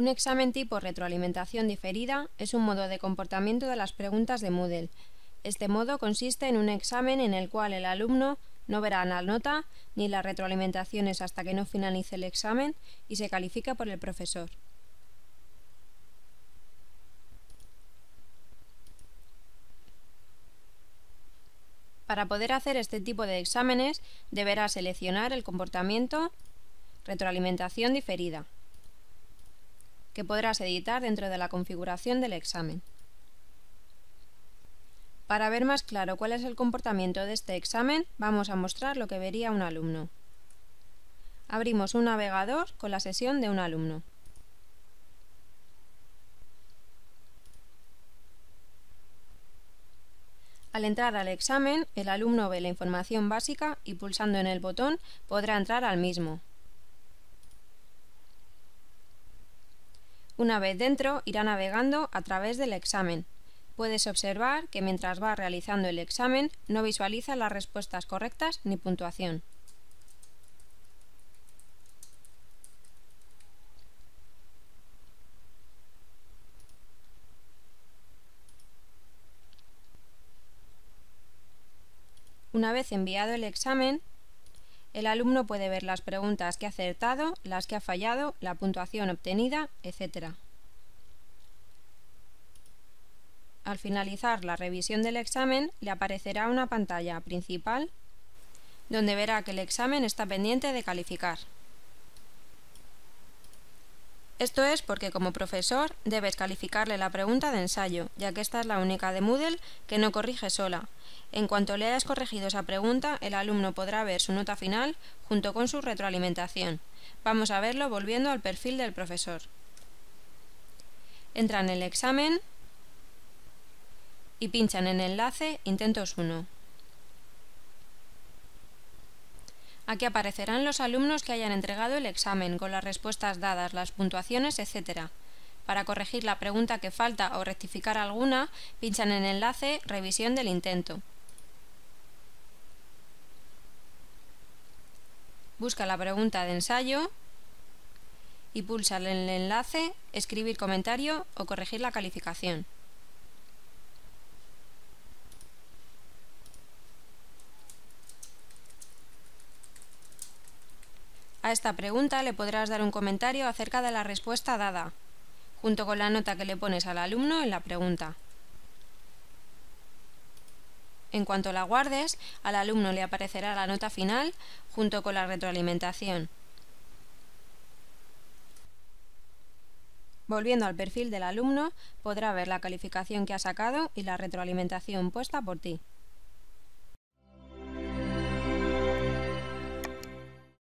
Un examen tipo retroalimentación diferida es un modo de comportamiento de las preguntas de Moodle. Este modo consiste en un examen en el cual el alumno no verá la nota ni las retroalimentaciones hasta que no finalice el examen y se califica por el profesor. Para poder hacer este tipo de exámenes deberá seleccionar el comportamiento retroalimentación diferida que podrás editar dentro de la configuración del examen. Para ver más claro cuál es el comportamiento de este examen, vamos a mostrar lo que vería un alumno. Abrimos un navegador con la sesión de un alumno. Al entrar al examen, el alumno ve la información básica y pulsando en el botón podrá entrar al mismo. Una vez dentro, irá navegando a través del examen. Puedes observar que mientras va realizando el examen no visualiza las respuestas correctas ni puntuación. Una vez enviado el examen, el alumno puede ver las preguntas que ha acertado, las que ha fallado, la puntuación obtenida, etc. Al finalizar la revisión del examen, le aparecerá una pantalla principal donde verá que el examen está pendiente de calificar. Esto es porque como profesor debes calificarle la pregunta de ensayo, ya que esta es la única de Moodle que no corrige sola. En cuanto le hayas corregido esa pregunta, el alumno podrá ver su nota final junto con su retroalimentación. Vamos a verlo volviendo al perfil del profesor. Entra en el examen y pinchan en el enlace Intentos 1. Aquí aparecerán los alumnos que hayan entregado el examen con las respuestas dadas, las puntuaciones, etc. Para corregir la pregunta que falta o rectificar alguna, pinchan en el enlace Revisión del intento. Busca la pregunta de ensayo y pulsa en el enlace Escribir comentario o corregir la calificación. A esta pregunta le podrás dar un comentario acerca de la respuesta dada, junto con la nota que le pones al alumno en la pregunta. En cuanto la guardes, al alumno le aparecerá la nota final junto con la retroalimentación. Volviendo al perfil del alumno, podrá ver la calificación que ha sacado y la retroalimentación puesta por ti.